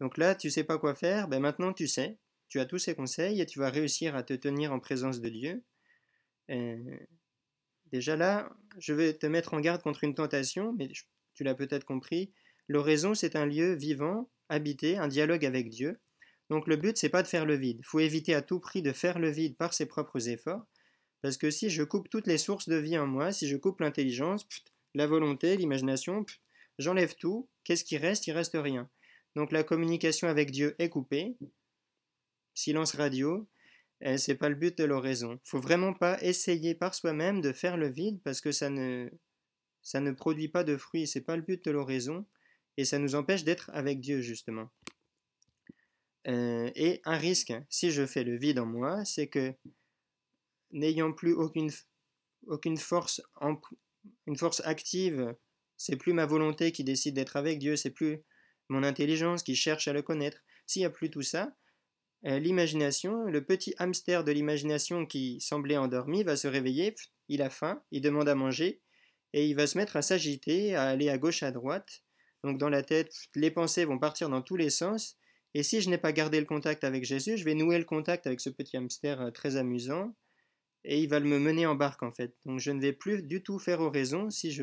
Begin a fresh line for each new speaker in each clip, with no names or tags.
Donc là, tu sais pas quoi faire, ben maintenant tu sais. Tu as tous ces conseils et tu vas réussir à te tenir en présence de Dieu. déjà là, je vais te mettre en garde contre une tentation, mais tu l'as peut-être compris. L'oraison, c'est un lieu vivant, habité, un dialogue avec Dieu. Donc le but, c'est pas de faire le vide. il Faut éviter à tout prix de faire le vide par ses propres efforts, parce que si je coupe toutes les sources de vie en moi, si je coupe l'intelligence, la volonté, l'imagination, j'enlève tout. Qu'est-ce qui reste Il reste rien. Donc la communication avec Dieu est coupée. Silence radio. Ce c'est pas le but de l'oraison. Faut vraiment pas essayer par soi-même de faire le vide parce que ça ne, ça ne produit pas de fruits. C'est pas le but de l'oraison et ça nous empêche d'être avec Dieu justement. Euh, et un risque, si je fais le vide en moi, c'est que n'ayant plus aucune, aucune force, en, une force active, c'est plus ma volonté qui décide d'être avec Dieu, c'est plus mon intelligence qui cherche à le connaître. S'il n'y a plus tout ça, euh, l'imagination, le petit hamster de l'imagination qui semblait endormi va se réveiller, il a faim, il demande à manger, et il va se mettre à s'agiter, à aller à gauche, à droite. Donc dans la tête, les pensées vont partir dans tous les sens, et si je n'ai pas gardé le contact avec Jésus, je vais nouer le contact avec ce petit hamster euh, très amusant, et il va me mener en barque en fait. Donc je ne vais plus du tout faire oraison si je,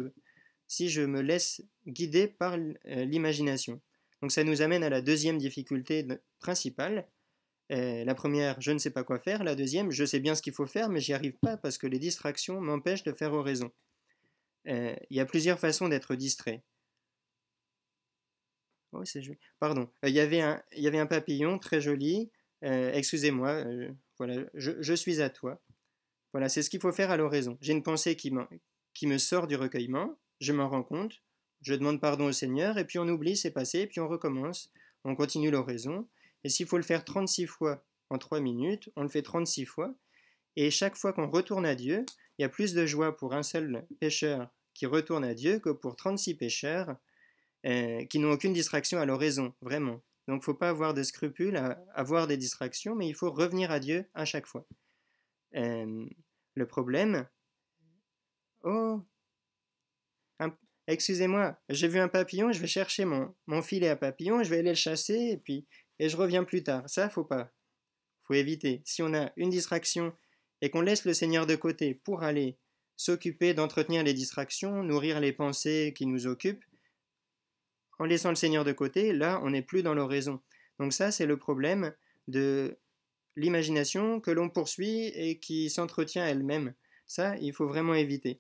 si je me laisse guider par euh, l'imagination. Donc ça nous amène à la deuxième difficulté principale. Euh, la première, je ne sais pas quoi faire. La deuxième, je sais bien ce qu'il faut faire, mais j'y arrive pas parce que les distractions m'empêchent de faire oraison. Euh, il y a plusieurs façons d'être distrait. Oh, c'est joli. Pardon. Euh, il y, avait un, y avait un papillon très joli. excusez-moi, voilà, je, suis à toi. Voilà, c'est ce qu'il faut faire à l'oraison. J'ai une pensée qui, qui me sort du recueillement, je m'en rends compte, je demande pardon au Seigneur, et puis on oublie, c'est passé, et puis on recommence. On continue l'oraison. Et s'il faut le faire 36 fois en 3 minutes, on le fait 36 fois. Et chaque fois qu'on retourne à Dieu, il y a plus de joie pour un seul pécheur qui retourne à Dieu que pour 36 pécheurs euh, qui n'ont aucune distraction à l'oraison, vraiment. Donc il ne faut pas avoir de scrupules à avoir des distractions, mais il faut revenir à Dieu à chaque fois. Euh, le problème... Oh, Excusez-moi, j'ai vu un papillon, je vais chercher mon, mon filet à papillon, je vais aller le chasser et puis et je reviens plus tard. Ça, faut pas. Faut éviter. Si on a une distraction et qu'on laisse le Seigneur de côté pour aller s'occuper d'entretenir les distractions, nourrir les pensées qui nous occupent, en laissant le Seigneur de côté, là, on n'est plus dans l'oraison. Donc ça, c'est le problème de l'imagination que l'on poursuit et qui s'entretient elle-même. Ça, il faut vraiment éviter.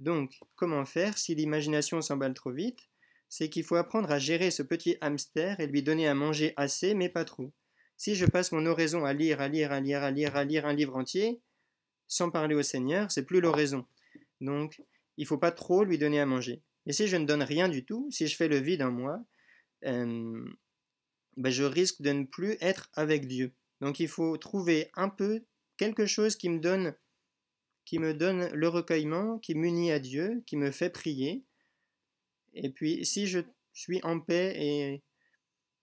Donc, comment faire si l'imagination s'emballe trop vite C'est qu'il faut apprendre à gérer ce petit hamster et lui donner à manger assez, mais pas trop. Si je passe mon oraison à lire, à lire, à lire, à lire, à lire un livre entier, sans parler au Seigneur, c'est plus l'oraison. Donc, il ne faut pas trop lui donner à manger. Et si je ne donne rien du tout, si je fais le vide en moi, euh, ben, je risque de ne plus être avec Dieu. Donc, il faut trouver un peu quelque chose qui me donne qui me donne le recueillement, qui m'unit à Dieu, qui me fait prier. Et puis si je suis en paix et,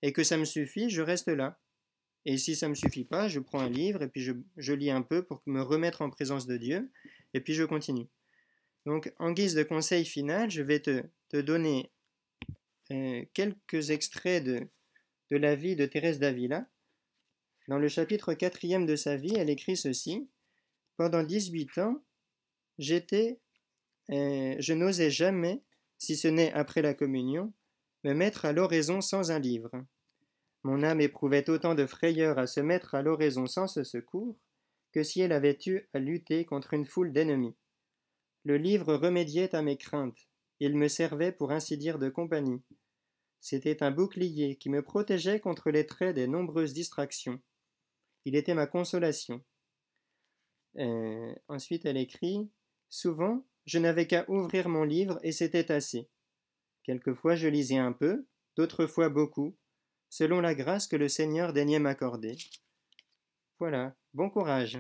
et que ça me suffit, je reste là. Et si ça ne me suffit pas, je prends un livre et puis je, lis un peu pour me remettre en présence de Dieu, et puis je continue. Donc en guise de conseil final, je vais te, te donner euh, quelques extraits de, de la vie de Thérèse d'Avila. Dans le chapitre quatrième de sa vie, elle écrit ceci. Pendant 18 ans, j'étais, euh, je n'osais jamais, si ce n'est après la communion, me mettre à l'oraison sans un livre. Mon âme éprouvait autant de frayeur à se mettre à l'oraison sans ce secours que si elle avait eu à lutter contre une foule d'ennemis. Le livre remédiait à mes craintes, il me servait pour ainsi dire de compagnie. C'était un bouclier qui me protégeait contre les traits des nombreuses distractions. Il était ma consolation. Euh, ensuite, elle écrit Souvent, je n'avais qu'à ouvrir mon livre et c'était assez. Quelquefois, je lisais un peu, d'autres fois beaucoup, selon la grâce que le Seigneur daignait m'accorder. Voilà, bon courage.